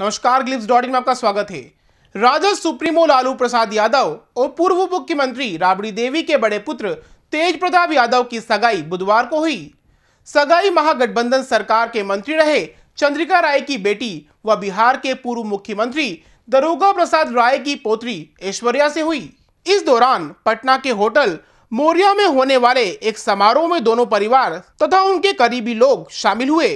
नमस्कार ग्लिप्स dot in में आपका स्वागत है राजद सुप्रीमो लालू प्रसाद यादव और पूर्व मुख्यमंत्री राबड़ी देवी के बड़े पुत्र तेज प्रताप यादव की सगाई बुधवार को हुई सगाई महागठबंधन सरकार के मंत्री रहे चंद्रिका राय की बेटी व बिहार के पूर्व मुख्यमंत्री दरोगा प्रसाद राय की पोत्री ऐश्वर्या से हुई इस दौरान पटना के होटल मोरिया में होने वाले एक समारोह में दोनों परिवार तथा उनके करीबी लोग शामिल हुए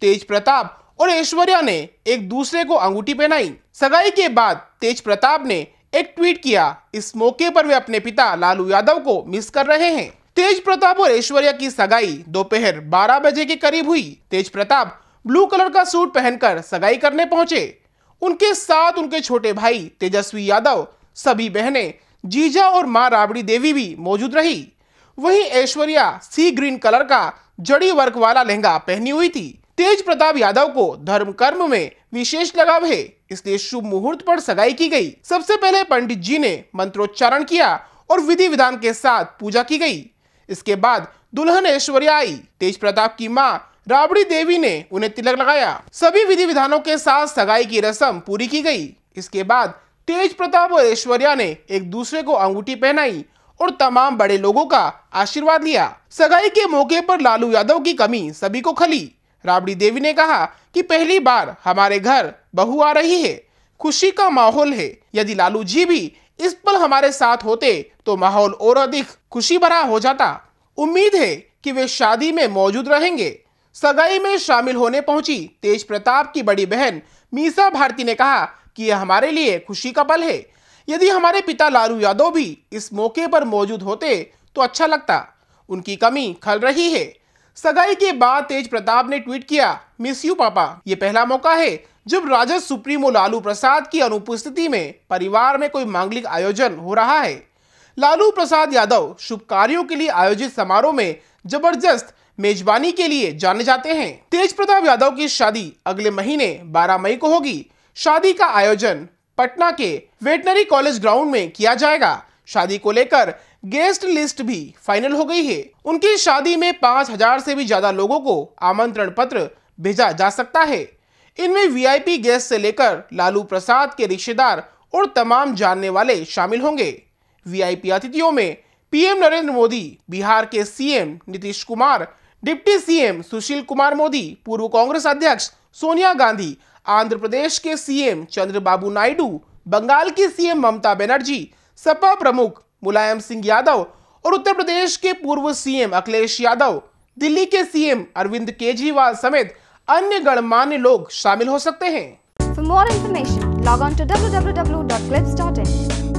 तेज प्रताप और ऐश्वर्या ने एक दूसरे को अंगूठी पहनाई सगाई के बाद तेज प्रताप ने एक ट्वीट किया इस मौके पर वे अपने पिता लालू यादव को मिस कर रहे हैं तेज प्रताप और ऐश्वर्या की सगाई दोपहर 12 बजे के करीब हुई तेज प्रताप ब्लू कलर का सूट पहनकर सगाई करने पहुंचे उनके साथ उनके छोटे भाई तेजस्वी यादव सभी बहनें जीजा और माँ राबड़ी देवी भी मौजूद रही वहीं ऐश्वर्या सी ग्रीन कलर का जड़ी वर्क वाला लहंगा पहनी हुई थी तेज प्रताप यादव को धर्म कर्म में विशेष लगाव है इसलिए शुभ मुहूर्त पर सगाई की गई सबसे पहले पंडित जी ने मंत्रोच्चारण किया और विधि विधान के साथ पूजा की गई इसके बाद दुल्हन ऐश्वर्या आई तेज प्रताप की माँ राबड़ी देवी ने उन्हें तिलक लगाया सभी विधि विधानों के साथ सगाई की रस्म पूरी की गई इसके बाद तेज प्रताप और ऐश्वर्या ने एक दूसरे को अंगूठी पहनाई और तमाम बड़े लोगों का आशीर्वाद लिया सगाई के मौके पर लालू यादव की कमी सभी को खली राबड़ी देवी ने कहा कि पहली बार हमारे घर बहू आ रही है खुशी का माहौल है यदि लालू जी भी इस पल हमारे साथ होते तो माहौल और अधिक खुशी भरा हो जाता उम्मीद है कि वे शादी में मौजूद रहेंगे सगाई में शामिल होने पहुंची तेज प्रताप की बड़ी बहन मीसा भारती ने कहा कि यह हमारे लिए खुशी का पल है यदि हमारे पिता लालू यादव भी इस मौके पर मौजूद होते तो अच्छा लगता उनकी कमी खल रही है सगाई के बाद तेज प्रताप ने ट्वीट किया मिस यू पापा ये पहला मौका है जब राजद सुप्रीमो लालू प्रसाद की अनुपस्थिति में परिवार में कोई मांगलिक आयोजन हो रहा है लालू प्रसाद यादव शुभ कार्यो के लिए आयोजित समारोह में जबरदस्त मेजबानी के लिए जाने जाते हैं तेज प्रताप यादव की शादी अगले महीने 12 मई को होगी शादी का आयोजन पटना के वेटनरी कॉलेज ग्राउंड में किया जाएगा शादी को लेकर गेस्ट लिस्ट भी फाइनल हो गई है उनकी शादी में पाँच हजार से भी ज्यादा लोगों को आमंत्रण पत्र भेजा जा सकता है इनमें वीआईपी गेस्ट से लेकर लालू प्रसाद के रिश्तेदार और तमाम जानने वाले शामिल होंगे वीआईपी अतिथियों में पीएम नरेंद्र मोदी बिहार के CM Nitish Kumar deputy CM Sushil Kumar Modi पूर्व कांग्रेस अध्यक्ष सोनिया गांधी आंध्र प्रदेश के सीएम चंद्रबाबू नायडू बंगाल की सीएम ममता बनर्जी सपा प्रमुख मुलायम सिंह यादव और उत्तर प्रदेश के पूर्व सीएम अखिलेश यादव दिल्ली के सीएम अरविंद केजरीवाल समेत अन्य गणमान्य लोग शामिल हो सकते हैं for more information log on to W